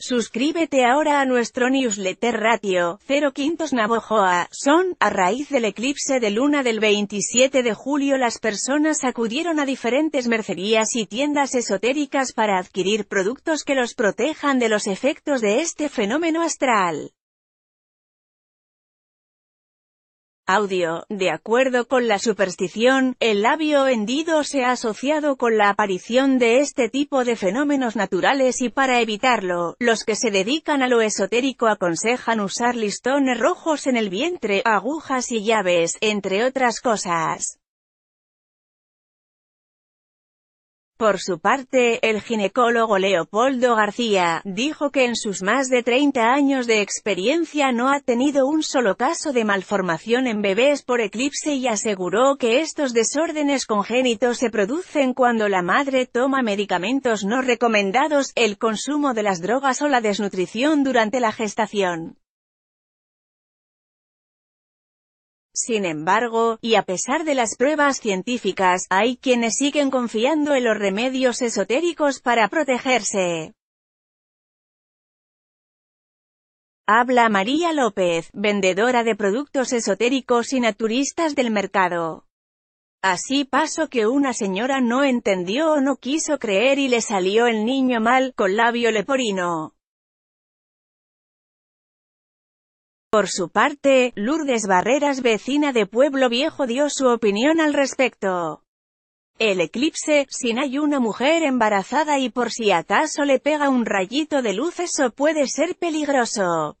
Suscríbete ahora a nuestro newsletter Ratio, 0 Quintos Navojoa, son, a raíz del eclipse de luna del 27 de julio las personas acudieron a diferentes mercerías y tiendas esotéricas para adquirir productos que los protejan de los efectos de este fenómeno astral. Audio, de acuerdo con la superstición, el labio hendido se ha asociado con la aparición de este tipo de fenómenos naturales y para evitarlo, los que se dedican a lo esotérico aconsejan usar listones rojos en el vientre, agujas y llaves, entre otras cosas. Por su parte, el ginecólogo Leopoldo García, dijo que en sus más de 30 años de experiencia no ha tenido un solo caso de malformación en bebés por eclipse y aseguró que estos desórdenes congénitos se producen cuando la madre toma medicamentos no recomendados, el consumo de las drogas o la desnutrición durante la gestación. Sin embargo, y a pesar de las pruebas científicas, hay quienes siguen confiando en los remedios esotéricos para protegerse. Habla María López, vendedora de productos esotéricos y naturistas del mercado. Así pasó que una señora no entendió o no quiso creer y le salió el niño mal, con labio leporino. Por su parte, Lourdes Barreras, vecina de Pueblo Viejo, dio su opinión al respecto. El eclipse, sin hay una mujer embarazada y por si acaso le pega un rayito de luz eso puede ser peligroso.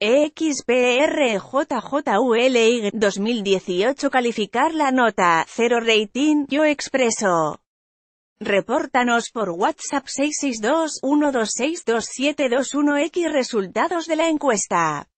XPRJJULY 2018 calificar la nota, 0 rating, yo expreso. Repórtanos por WhatsApp 662-1262721X resultados de la encuesta.